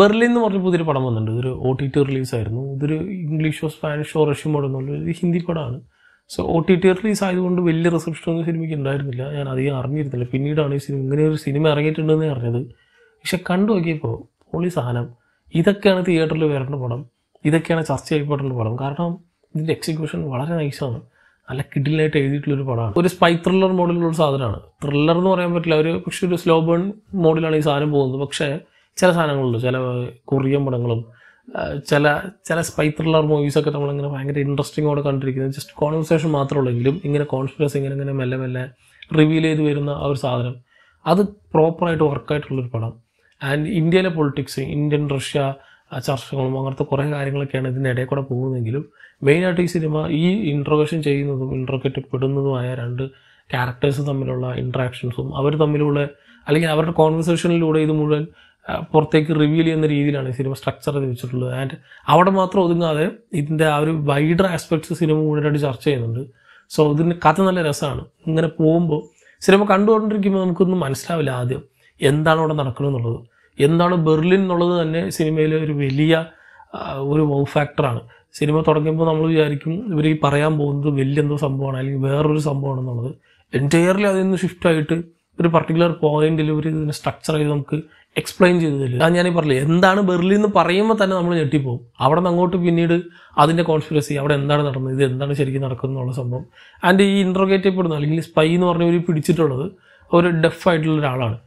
Berlin എന്ന് പറഞ്ഞ പുതിയൊരു പടം വന്നിട്ടുണ്ട് ഇതൊരു ഒ ടി ടി റിലീസായിരുന്നു ഇതൊരു ഇംഗ്ലീഷോ സ്പാനിഷോ റഷ്യൻ പടം എന്നുള്ള ഒരു ഹിന്ദി പടമാണ് so O T T release ആയതുകൊണ്ട് വലിയ റിസപ്ഷൻ ഒന്നും സിനിമയ്ക്ക് ഉണ്ടായിരുന്നില്ല ഞാൻ അധികം അറിഞ്ഞിരുന്നില്ല പിന്നീടാണ് ഈ സിനിമ ഇങ്ങനെ ഒരു സിനിമ ഇറങ്ങിയിട്ടുണ്ടെന്ന് അറിഞ്ഞത് പക്ഷെ കണ്ടു നോക്കിയപ്പോൾ പൊളി സാധനം ഇതൊക്കെയാണ് തിയേറ്ററിൽ വരേണ്ട പടം ഇതൊക്കെയാണ് ചർച്ച ചെയ്യപ്പെടേണ്ട പടം കാരണം ഇതിൻ്റെ എക്സിക്യൂഷൻ വളരെ നൈസാണ് നല്ല കിഡിലായിട്ട് എഴുതിയിട്ടുള്ളൊരു പടമാണ് ഒരു സ്പൈ ത്രില്ലർ മോഡലിലുള്ള സാധനമാണ് ത്രില്ലർ എന്ന് പറയാൻ പറ്റില്ല ഒരു പക്ഷേ ഒരു സ്ലോ ബേൺ മോഡലാണ് ഈ സാധനം പോകുന്നത് പക്ഷേ ചില സാധനങ്ങളുണ്ട് ചില കൊറിയൻ പടങ്ങളും ചില ചില സ്പൈ ത്രില്ലർ മൂവീസൊക്കെ നമ്മളിങ്ങനെ ഭയങ്കര ഇൻട്രസ്റ്റിങ്ങോടെ കണ്ടിരിക്കുന്നത് ജസ്റ്റ് കോൺവെർസേഷൻ മാത്രമുള്ളെങ്കിലും ഇങ്ങനെ കോൺഫിഡൻസ് ഇങ്ങനെ ഇങ്ങനെ മെല്ലെ മെല്ലെ റിവീൽ ചെയ്ത് വരുന്ന ആ ഒരു സാധനം അത് പ്രോപ്പറായിട്ട് വർക്കായിട്ടുള്ളൊരു പടം ആൻഡ് ഇന്ത്യയിലെ പൊളിറ്റിക്സ് ഇന്ത്യൻ റഷ്യ ചർച്ചകളും അങ്ങനത്തെ കുറേ കാര്യങ്ങളൊക്കെയാണ് ഇടയിൽ കൂടെ പോകുന്നതെങ്കിലും മെയിനായിട്ട് ഈ സിനിമ ഈ ഇൻട്രോഗേഷൻ ചെയ്യുന്നതും ഇൻട്രോഗേറ്റ് പെടുന്നതുമായ രണ്ട് ക്യാരക്ടേഴ്സ് തമ്മിലുള്ള ഇൻട്രാക്ഷൻസും അവർ തമ്മിലുള്ള അല്ലെങ്കിൽ അവരുടെ കോൺവെർസേഷനിലൂടെ ഇത് മുഴുവൻ പുറത്തേക്ക് റിവീൽ ചെയ്യുന്ന രീതിയിലാണ് ഈ സിനിമ സ്ട്രക്ചർ ചെയ്ത് വെച്ചിട്ടുള്ളത് ആൻഡ് അവിടെ മാത്രം ഒതുങ്ങാതെ ഇതിൻ്റെ ആ ഒരു വൈഡർ ആസ്പെക്ട്സ് സിനിമ കൂടുതലായിട്ട് ചർച്ച ചെയ്യുന്നുണ്ട് സോ ഇതിന് കഥ നല്ല രസമാണ് ഇങ്ങനെ പോകുമ്പോൾ സിനിമ കണ്ടുകൊണ്ടിരിക്കുമ്പോൾ നമുക്കൊന്നും മനസ്സിലാവില്ല ആദ്യം എന്താണ് അവിടെ നടക്കണമെന്നുള്ളത് എന്താണ് ബെർലിൻ എന്നുള്ളത് തന്നെ സിനിമയിലെ ഒരു വലിയ ഒരു വൗ ഫാക്ടറാണ് സിനിമ തുടങ്ങുമ്പോൾ നമ്മൾ വിചാരിക്കും ഇവർ ഈ പറയാൻ പോകുന്നത് വലിയ എന്തോ സംഭവമാണ് അല്ലെങ്കിൽ വേറൊരു സംഭവമാണെന്നുള്ളത് എന്നുള്ളത് എൻറ്റയർലി അതിൽ നിന്ന് ഷിഫ്റ്റായിട്ട് ഒരു പർട്ടിക്കുലർ പോയിന്റിൽ ഒരു ഇതിനെ സ്ട്രക്ചർ ചെയ്ത് നമുക്ക് എക്സ്പ്ലെയിൻ ചെയ്ത് തരില്ല അത് ഞാൻ പറഞ്ഞില്ല എന്താണ് ബെർലിൻ എന്ന് പറയുമ്പോൾ തന്നെ നമ്മൾ ഞെട്ടിപ്പോവും അവിടെ നിന്ന് അങ്ങോട്ട് പിന്നീട് അതിൻ്റെ കോൺസ്പിറസി അവിടെ എന്താണ് നടന്നത് ഇത് എന്താണ് ശരിക്കും നടക്കുന്നത് എന്നുള്ള സംഭവം ആൻഡ് ഈ ഇൻട്രോഗേറ്റ് ചെയ്യപ്പെടുന്ന അല്ലെങ്കിൽ സ്പൈ എന്ന് പറഞ്ഞ ഒരു പിടിച്ചിട്ടുള്ളത് ഒരു ഡെഫ് ആയിട്ടുള്ള ഒരാളാണ്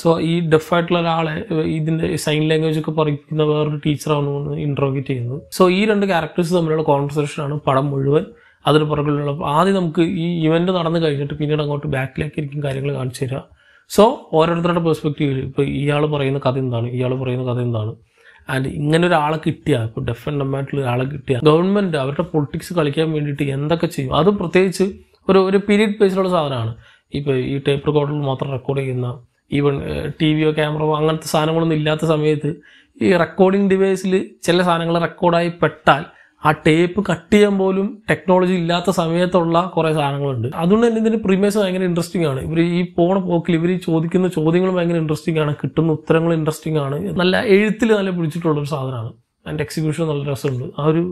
സോ ഈ ഡെഫ് ആയിട്ടുള്ള ഒരാളെ ഇതിൻ്റെ സൈൻ ലാംഗ്വേജ് ഒക്കെ പഠിക്കുന്ന വേറൊരു ടീച്ചറാണ് ഇൻട്രോഗേറ്റ് ചെയ്യുന്നത് സോ ഈ രണ്ട് ക്യാരക്ടേഴ്സ് തമ്മിലുള്ള കോൺവെർസേഷനാണ് പടം മുഴുവൻ അതിന് പുറകിലുള്ള ആദ്യം നമുക്ക് ഈ ഇവന്റ് നടന്നു കഴിഞ്ഞിട്ട് പിന്നീട് അങ്ങോട്ട് ബാക്കിലേക്ക് ഇരിക്കും കാര്യങ്ങൾ കാണിച്ചു തരിക സോ ഓരോരുത്തരുടെ പെർസ്പെക്റ്റീവിൽ ഇപ്പോൾ ഇയാൾ പറയുന്ന കഥ എന്താണ് ഇയാൾ പറയുന്ന കഥ എന്താണ് ആൻഡ് ഇങ്ങനെ ഒരാളെ കിട്ടിയ ഇപ്പോൾ ഡെഫ് ഒരാളെ കിട്ടിയ ഗവൺമെൻറ് അവരുടെ പൊളിറ്റിക്സ് കളിക്കാൻ വേണ്ടിയിട്ട് എന്തൊക്കെ ചെയ്യും അത് പ്രത്യേകിച്ച് ഒരു ഒരു പീരീഡ് ബേസിലുള്ള സാധനമാണ് ഇപ്പോൾ ഈ ടേപ്പ് റെക്കോർഡിൽ മാത്രം റെക്കോർഡ് ചെയ്യുന്ന ഈവൺ ടി വിയോ ക്യാമറയോ അങ്ങനത്തെ സാധനങ്ങളൊന്നും ഇല്ലാത്ത സമയത്ത് ഈ റെക്കോർഡിംഗ് ഡിവൈസിൽ ചില സാധനങ്ങൾ റെക്കോർഡായി പെട്ടാൽ ആ ടേപ്പ് കട്ട് ചെയ്യാൻ പോലും ടെക്നോളജി ഇല്ലാത്ത സമയത്തുള്ള കുറേ സാധനങ്ങളുണ്ട് അതുകൊണ്ട് തന്നെ ഇതിന്റെ പ്രിമേസ് ഭയങ്കര ഇൻട്രസ്റ്റിംഗ് ആണ് ഇവർ ഈ പോണ പോക്കിൽ ഇവർ ചോദിക്കുന്ന ചോദ്യങ്ങൾ ഭയങ്കര ഇൻട്രസ്റ്റിംഗ് ആണ് കിട്ടുന്ന ഉത്തരങ്ങൾ ഇൻട്രസ്റ്റിംഗ് ആണ് നല്ല എഴുത്തിൽ നല്ല ഒരു സാധനമാണ് അതിന്റെ എക്സിക്യൂഷൻ നല്ല രസമുണ്ട് ആ ഒരു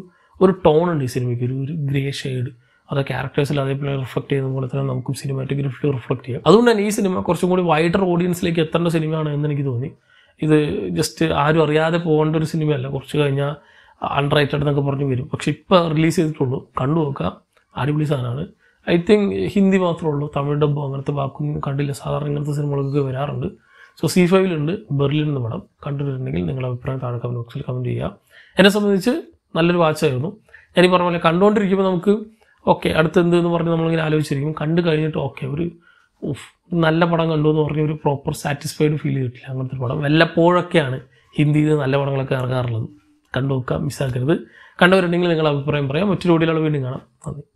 ഒരു ടോൺ ഉണ്ട് ഈ സിനിമയ്ക്ക് ഒരു ഒരു ഗ്രേ ഷെയ്ഡ് അത് ക്യാരക്ടേഴ്സിൽ അതേപോലെ റിഫ്ലക്ട് ചെയ്യുന്ന പോലെ തന്നെ നമുക്കും സിനിമാറ്റോഗ്രഫിയിൽ റിഫ്ലക്ട് ചെയ്യാം അതുകൊണ്ട് തന്നെ ഈ സിനിമ കുറച്ചും കൂടി വൈഡർ ഓഡിയൻസിലേക്ക് എത്തേണ്ട സിനിമയാണ് എന്ന് എനിക്ക് തോന്നി ഇത് ജസ്റ്റ് ആരും അറിയാതെ പോകേണ്ട ഒരു സിനിമയല്ല കുറച്ച് കഴിഞ്ഞാൽ അൺറൈറ്റഡ് എന്നൊക്കെ പറഞ്ഞ് വരും പക്ഷെ ഇപ്പോൾ റിലീസ് ചെയ്തിട്ടുള്ളൂ കണ്ടു നോക്കാം അടിപൊളി സാധനമാണ് ഐ തിങ്ക് ഹിന്ദി മാത്രമേ ഉള്ളൂ തമിഴ് ഡബ്ബോ അങ്ങനത്തെ വാക്കൊന്നും കണ്ടില്ല സാധാരണ ഇങ്ങനത്തെ സിനിമകളൊക്കെ വരാറുണ്ട് സോ സി ഫൈവിലുണ്ട് ബെർലിൻ എന്ന പടം കണ്ടിട്ടുണ്ടെങ്കിൽ നിങ്ങളുടെ അഭിപ്രായം താഴെ കമൻറ്റ് ബോക്സിൽ കമൻറ്റ് ചെയ്യുക എന്നെ സംബന്ധിച്ച് നല്ലൊരു വാച്ചായിരുന്നു ഞാനീ പറഞ്ഞ പോലെ കണ്ടുകൊണ്ടിരിക്കുമ്പോൾ നമുക്ക് ഓക്കെ അടുത്ത് എന്ത് എന്ന് പറഞ്ഞ് നമ്മളിങ്ങനെ ആലോചിച്ചിരിക്കും കണ്ടു കഴിഞ്ഞിട്ട് ഓക്കെ ഒരു നല്ല പടം കണ്ടു എന്ന് പറഞ്ഞ ഒരു പ്രോപ്പർ സാറ്റിസ്ഫൈഡ് ഫീൽ ചെയ്തിട്ടില്ല അങ്ങനത്തെ പടം വല്ലപ്പോഴൊക്കെയാണ് ഹിന്ദിയിൽ നല്ല പടങ്ങളൊക്കെ ഇറങ്ങാറുള്ളത് കണ്ടു നോക്കുക മിസ്സാക്കരുത് കണ്ടവരുണ്ടെങ്കിൽ നിങ്ങൾ അഭിപ്രായം പറയാം മറ്റൊരു ഓടിയുള്ള വീണ്ടും കാണാം നന്ദി